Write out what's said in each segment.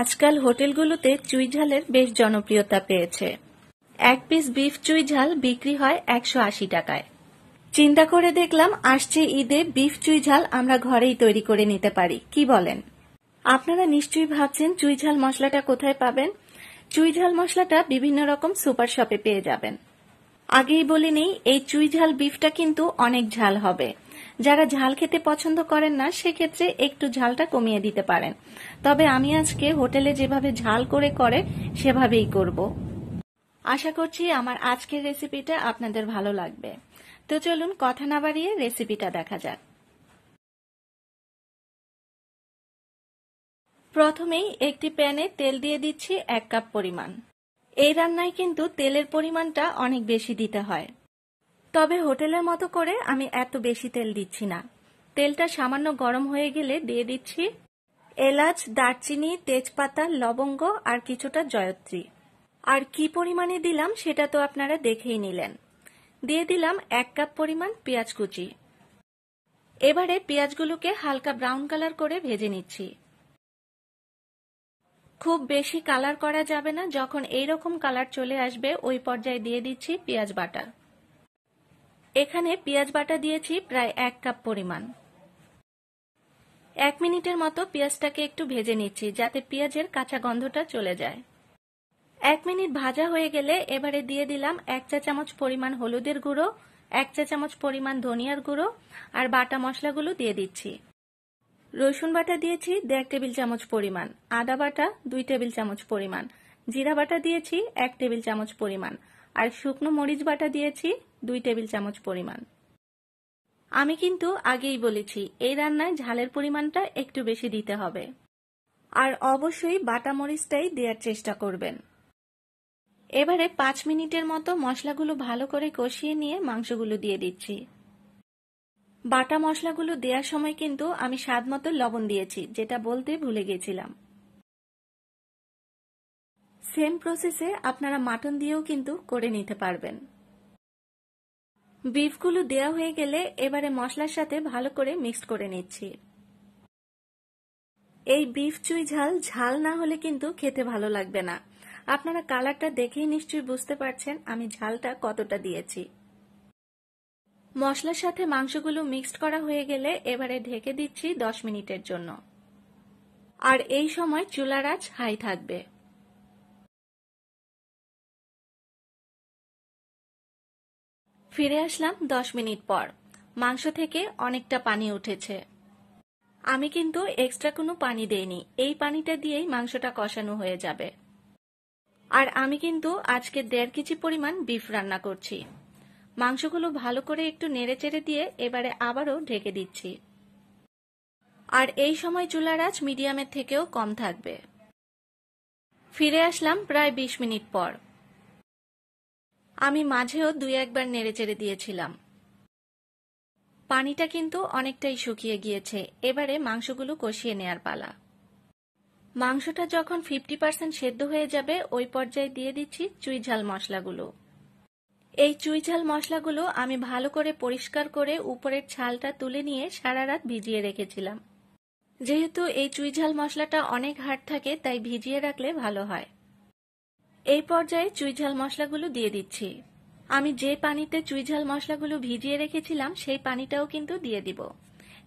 আজকাল হোটেলগুলোতে চুই ঝালের বেশ জনপ্রিয়তা পেয়েছে এক পিস বিফ চুই ঝাল বিক্রি হয় একশো আশি টাকায় চিন্তা করে দেখলাম আসছে ঈদে বিফ চুই ঝাল আমরা ঘরেই তৈরি করে নিতে পারি কি বলেন আপনারা নিশ্চয়ই ভাবছেন চুই ঝাল মশলাটা কোথায় পাবেন চুই ঝাল মশলাটা বিভিন্ন রকম সুপার শপে পেয়ে যাবেন আগেই বলে নেই এই চুই ঝাল বিফটা কিন্তু অনেক ঝাল হবে যারা ঝাল খেতে পছন্দ করেন না সেক্ষেত্রে একটু ঝালটা কমিয়ে দিতে পারেন তবে আমি আজকে হোটেলে যেভাবে ঝাল করে করে সেভাবেই করব। আশা করছি আমার আজকের রেসিপিটা আপনাদের ভালো লাগবে তো চলুন কথা না বাড়িয়ে রেসিপিটা দেখা যাক প্রথমেই একটি প্যানে তেল দিয়ে দিচ্ছি এক কাপ পরিমাণ এই রান্নায় কিন্তু তেলের পরিমাণটা অনেক বেশি দিতে হয় তবে হোটেলের মতো করে আমি এত বেশি তেল দিচ্ছি না তেলটা সামান্য গরম হয়ে গেলে দিয়ে দিচ্ছি এলাচ দারচিনি তেজপাতা লবঙ্গ আর কিছুটা জয়ত্রী আর কি পরিমাণে দিলাম সেটা তো আপনারা দেখেই নিলেন দিয়ে দিলাম এক কাপ পরিমাণ পেঁয়াজ কুচি এবারে পেঁয়াজগুলোকে হালকা ব্রাউন কালার করে ভেজে নিচ্ছি খুব বেশি কালার করা যাবে না যখন এইরকম কালার চলে আসবে ওই পর্যায়ে দিয়ে দিচ্ছি পেঁয়াজ বাটা এখানে পেঁয়াজ বাটা দিয়েছি প্রায় এক কাপ পরিমাণ এক মিনিটের মতো পেঁয়াজটাকে একটু ভেজে নিচ্ছি যাতে পেঁয়াজের কাঁচা গন্ধটা চলে যায় এক মিনিট ভাজা হয়ে গেলে এবারে দিয়ে দিলাম এক চা চামচ পরিমাণ হলুদের গুঁড়ো এক চা চামচ পরিমাণ ধনিয়ার গুঁড়ো আর বাটা মশলাগুলো দিয়ে দিচ্ছি রসুন বাটা দিয়েছি দেড় টেবিল চামচ পরিমাণ আদা বাটা দুই টেবিল চামচ পরিমাণ জিরা বাটা দিয়েছি এক টেবিল চামচ পরিমাণ আর শুকনো মরিচ বাটা দিয়েছি দুই টেবিল চামচ পরিমাণ আমি কিন্তু আগেই বলেছি এই রান্নায় ঝালের পরিমাণটা একটু বেশি দিতে হবে আর অবশ্যই বাটা মরিচটাই দেওয়ার চেষ্টা করবেন এবারে পাঁচ মিনিটের মতো মশলাগুলো ভালো করে কষিয়ে নিয়ে মাংসগুলো দিয়ে দিচ্ছি বাটা মশলাগুলো দেওয়ার সময় কিন্তু আমি স্বাদ মতো লবণ দিয়েছি যেটা বলতে ভুলে গেছিলাম সেম প্রসেসে আপনারা মাটন দিয়েও কিন্তু করে নিতে পারবেন বিফগুলো দেওয়া হয়ে গেলে এবারে মশলার সাথে ভালো করে মিক্সড করে নিচ্ছি এই বিফ চুই ঝাল ঝাল না হলে কিন্তু খেতে ভালো লাগবে না আপনারা কালারটা দেখেই নিশ্চয়ই বুঝতে পারছেন আমি ঝালটা কতটা দিয়েছি মশলার সাথে মাংসগুলো মিক্সড করা হয়ে গেলে এবারে ঢেকে দিচ্ছি দশ মিনিটের জন্য আর এই সময় চুলার আজ হাই থাকবে ফিরে আসলাম দশ মিনিট পর মাংস থেকে অনেকটা পানি উঠেছে আমি কিন্তু এক্সট্রা কোনো পানি দেইনি এই পানিটা দিয়েই মাংসটা কষানো হয়ে যাবে আর আমি কিন্তু আজকে দেড় কেজি পরিমাণ বিফ রান্না করছি মাংসগুলো ভালো করে একটু নেড়ে চেড়ে দিয়ে এবারে আবারও ঢেকে দিচ্ছি আর এই সময় চুলার আঁচ মিডিয়ামের থেকেও কম থাকবে ফিরে আসলাম প্রায় বিশ মিনিট পর আমি মাঝেও দুই একবার নেড়ে চেড়ে দিয়েছিলাম পানিটা কিন্তু অনেকটাই শুকিয়ে গিয়েছে এবারে মাংসগুলো কষিয়ে নেয়ার পালা মাংসটা যখন ফিফটি পার্সেন্ট সেদ্ধ হয়ে যাবে ওই পর্যায়ে দিয়ে দিচ্ছি চুই ঝাল মশলাগুলো এই চুই ঝাল মশলাগুলো আমি ভালো করে পরিষ্কার করে উপরের ছালটা তুলে নিয়ে সারা রাত ভিজিয়ে রেখেছিলাম যেহেতু এই চুই ঝাল মশলাটা অনেক হার্ড থাকে তাই ভিজিয়ে রাখলে ভালো হয় এই পর্যায়ে চুইঝাল মশলাগুলো দিয়ে দিচ্ছি আমি যে পানিতে চুইঝাল মশলাগুলো ভিজিয়ে রেখেছিলাম সেই পানিটাও কিন্তু দিয়ে দিব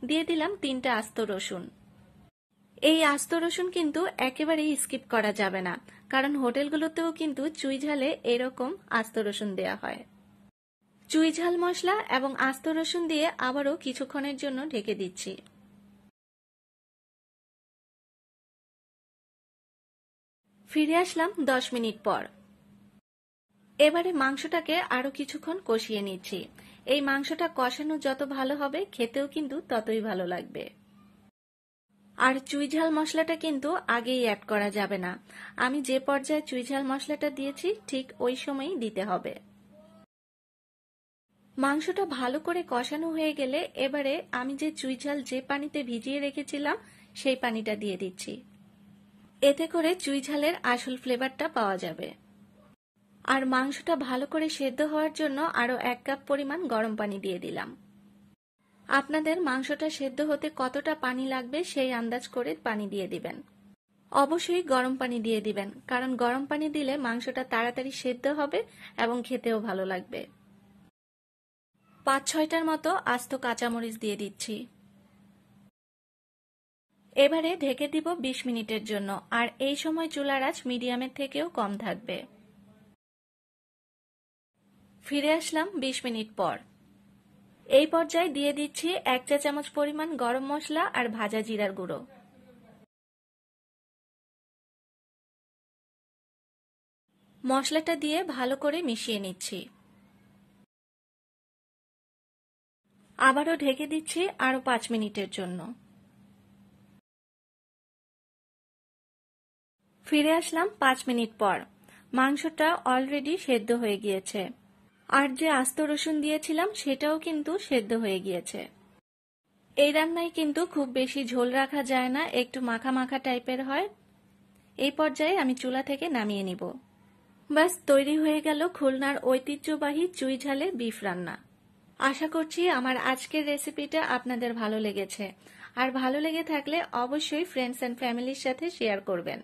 দিয়ে দিলাম তিনটা আস্ত রসুন এই আস্ত রসুন কিন্তু একেবারেই স্কিপ করা যাবে না কারণ হোটেলগুলোতেও কিন্তু চুইঝালে এরকম আস্ত রসুন দেওয়া হয় চুইঝাল মশলা এবং আস্ত রসুন দিয়ে আবারও কিছুক্ষণের জন্য ঢেকে দিচ্ছি ফিরে আসলাম দশ মিনিট পর এবারে মাংসটাকে আরো কিছুক্ষণ কষিয়ে নিচ্ছি এই মাংসটা কষানো যত ভালো হবে খেতেও কিন্তু ততই ভালো লাগবে আর চুইঝাল মশলাটা কিন্তু আগেই অ্যাড করা যাবে না আমি যে পর্যায়ে চুইঝাল মশলাটা দিয়েছি ঠিক ওই সময়ই দিতে হবে মাংসটা ভালো করে কষানো হয়ে গেলে এবারে আমি যে চুইঝাল যে পানিতে ভিজিয়ে রেখেছিলাম সেই পানিটা দিয়ে দিচ্ছি এতে করে চুই ঝালের আসল ফ্লেভারটা পাওয়া যাবে আর মাংসটা ভালো করে সেদ্ধ হওয়ার জন্য আরও এক কাপ পরিমাণ গরম পানি দিয়ে দিলাম আপনাদের মাংসটা সেদ্ধ হতে কতটা পানি লাগবে সেই আন্দাজ করে পানি দিয়ে দিবেন অবশ্যই গরম পানি দিয়ে দিবেন কারণ গরম পানি দিলে মাংসটা তাড়াতাড়ি সেদ্ধ হবে এবং খেতেও ভালো লাগবে পাঁচ ছয়টার মতো আস্ত কাঁচামরিচ দিয়ে দিচ্ছি এবারে ঢেকে দিব ২০ মিনিটের জন্য আর এই সময় চুলার আঁচ মিডিয়ামের থেকেও কম থাকবে ফিরে আসলাম ২০ মিনিট পর এই পর্যায়ে দিয়ে দিচ্ছি এক চা চামচ পরিমাণ গরম মশলা আর ভাজা জিরার গুঁড়ো মশলাটা দিয়ে ভালো করে মিশিয়ে নিচ্ছি আবারও ঢেকে দিচ্ছি আরও পাঁচ মিনিটের জন্য ফিরে আসলাম পাঁচ মিনিট পর মাংসটা অলরেডি সেদ্ধ হয়ে গিয়েছে আর যে আস্ত রসুন দিয়েছিলাম সেটাও কিন্তু সেদ্ধ হয়ে গিয়েছে এই রান্নায় কিন্তু খুব বেশি ঝোল রাখা যায় না একটু মাখা মাখা টাইপের হয় এই পর্যায়ে আমি চুলা থেকে নামিয়ে নিব বাস তৈরি হয়ে গেল খুলনার ঐতিহ্যবাহী চুই ঝালে বিফ রান্না আশা করছি আমার আজকের রেসিপিটা আপনাদের ভালো লেগেছে আর ভালো লেগে থাকলে অবশ্যই ফ্রেন্ডস অ্যান্ড ফ্যামিলির সাথে শেয়ার করবেন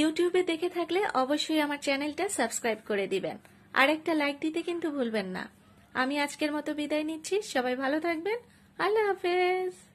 ইউটিউবে দেখে থাকলে অবশ্যই আমার চ্যানেলটা সাবস্ক্রাইব করে দিবেন আর একটা লাইক দিতে কিন্তু ভুলবেন না আমি আজকের মতো বিদায় নিচ্ছি সবাই ভালো থাকবেন আল্লাহ হাফেজ